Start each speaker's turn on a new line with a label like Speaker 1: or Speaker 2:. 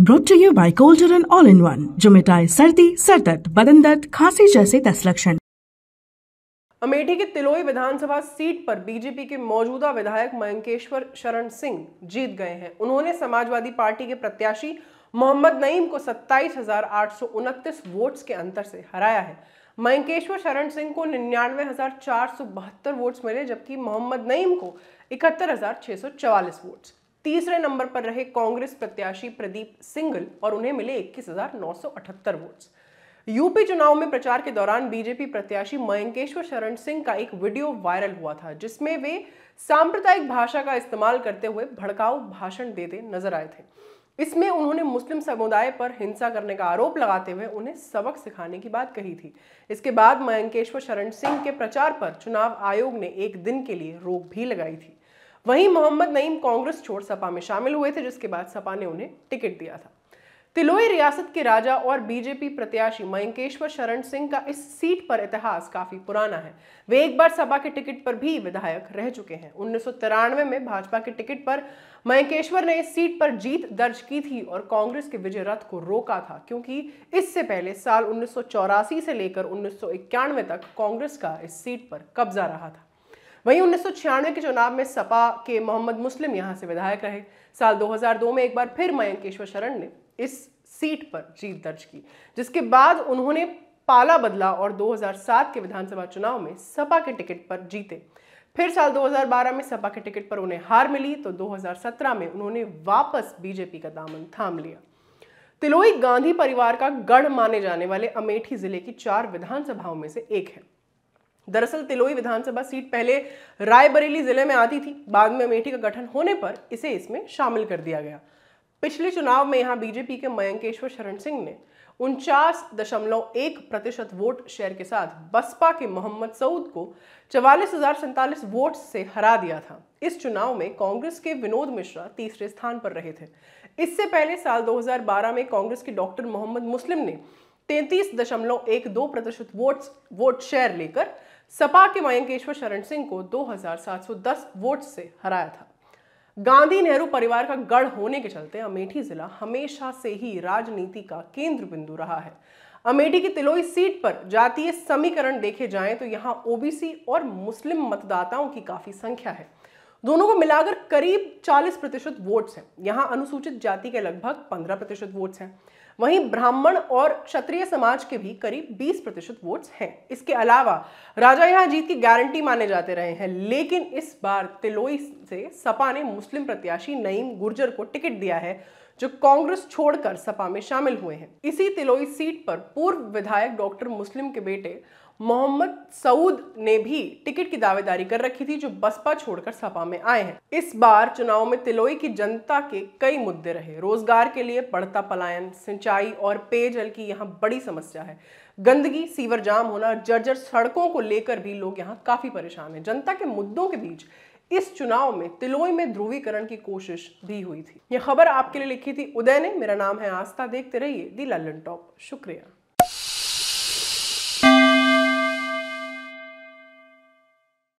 Speaker 1: brought to you by Coldarin all in one जो मिटाए सर्दी सर दर्द बदन दर्द खांसी जैसे दस लक्षण अमेठी के तिलोई विधानसभा सीट पर बीजेपी के मौजूदा विधायक मयंकेश्वर शरण सिंह जीत गए हैं उन्होंने समाजवादी पार्टी के प्रत्याशी मोहम्मद नईम को सत्ताईस वोट्स के अंतर से हराया है मयंकेश्वर शरण सिंह को निन्यानवे वोट्स मिले जबकि मोहम्मद नईम को इकहत्तर वोट्स तीसरे नंबर पर रहे कांग्रेस प्रत्याशी प्रदीप सिंगल और उन्हें मिले इक्कीस वोट्स यूपी चुनाव में प्रचार के दौरान बीजेपी प्रत्याशी मयंकेश्वर शरण सिंह का एक वीडियो वायरल हुआ था जिसमें वे सांप्रदायिक भाषा का इस्तेमाल करते हुए भड़काऊ भाषण देते नजर आए थे इसमें उन्होंने मुस्लिम समुदाय पर हिंसा करने का आरोप लगाते हुए उन्हें सबक सिखाने की बात कही थी इसके बाद मयंकेश्वर शरण सिंह के प्रचार पर चुनाव आयोग ने एक दिन के लिए रोक भी लगाई थी वहीं मोहम्मद नईम कांग्रेस छोड़ सपा में शामिल हुए थे जिसके बाद सपा ने उन्हें टिकट दिया था तिलोई रियासत के राजा और बीजेपी प्रत्याशी मयंकेश्वर शरण सिंह का इस सीट पर इतिहास काफी पुराना है वे एक बार सभा के टिकट पर भी विधायक रह चुके हैं उन्नीस में भाजपा के टिकट पर मयंकेश्वर ने इस सीट पर जीत दर्ज की थी और कांग्रेस के विजय रथ को रोका था क्योंकि इससे पहले साल उन्नीस से लेकर उन्नीस तक कांग्रेस का इस सीट पर कब्जा रहा था वहीं उन्नीस के चुनाव में सपा के मोहम्मद मुस्लिम यहां से विधायक रहे साल 2002 में एक बार फिर मयंकेश्वर शरण ने इस सीट पर जीत दर्ज की जिसके बाद उन्होंने पाला बदला और 2007 के विधानसभा चुनाव में सपा के टिकट पर जीते फिर साल 2012 में सपा के टिकट पर उन्हें हार मिली तो 2017 में उन्होंने वापस बीजेपी का दामन थाम लिया तिलोई गांधी परिवार का गढ़ माने जाने वाले अमेठी जिले की चार विधानसभाओं में से एक है दरअसल तिलोई विधानसभा सीट पहले रायबरेली जिले में आती थी बाद में अमेठी का गठन होने पर इसे इसमें शामिल कर दिया गया पिछले चुनाव में यहां बीजेपी के मयंकेश्वर शरण सिंह ने उनचास दशमलव एक प्रतिशत वोट शेयर के साथ बसपा के मोहम्मद सऊद को चवालीस हजार सैंतालीस वोट से हरा दिया था इस चुनाव में कांग्रेस के विनोद मिश्रा तीसरे स्थान पर रहे थे इससे पहले साल 2012 में कांग्रेस के डॉक्टर मोहम्मद मुस्लिम ने तैंतीस दशमलव एक दो प्रतिशत वोट वोट शेयर लेकर सपा के मयंकेश्वर शरण सिंह को 2710 वोट से हराया था गांधी नेहरू परिवार का गढ़ होने के चलते अमेठी जिला हमेशा से ही राजनीति का केंद्र बिंदु रहा है अमेठी की तिलोई सीट पर जातीय समीकरण देखे जाएं तो यहां ओबीसी और मुस्लिम मतदाताओं की काफी संख्या है दोनों को मिलाकर करीब 40 प्रतिशत वोट्स हैं यहाँ अनुसूचित जाति के लगभग 15 प्रतिशत वोट्स हैं वहीं ब्राह्मण और क्षत्रिय समाज के भी करीब 20 प्रतिशत वोट्स हैं इसके अलावा राजा यहाँ जीत की गारंटी माने जाते रहे हैं लेकिन इस बार तिलोई से सपा ने मुस्लिम प्रत्याशी नईम गुर्जर को टिकट दिया है जो कांग्रेस छोड़कर सपा में शामिल हुए हैं इसी तिलोई सीट पर पूर्व विधायक डॉक्टर मुस्लिम के बेटे मोहम्मद सऊद ने भी टिकट की दावेदारी कर रखी थी जो बसपा छोड़कर सपा में आए हैं इस बार चुनाव में तिलोई की जनता के कई मुद्दे रहे रोजगार के लिए बढ़ता पलायन सिंचाई और पेयजल की यहाँ बड़ी समस्या है गंदगी सीवर जाम होना जर्जर सड़कों को लेकर भी लोग यहाँ काफी परेशान हैं जनता के मुद्दों के बीच इस चुनाव में तिलोई में ध्रुवीकरण की कोशिश भी हुई थी यह खबर आपके लिए लिखी थी उदय ने मेरा नाम है आस्था देखते रहिए दी लल्लन टॉप शुक्रिया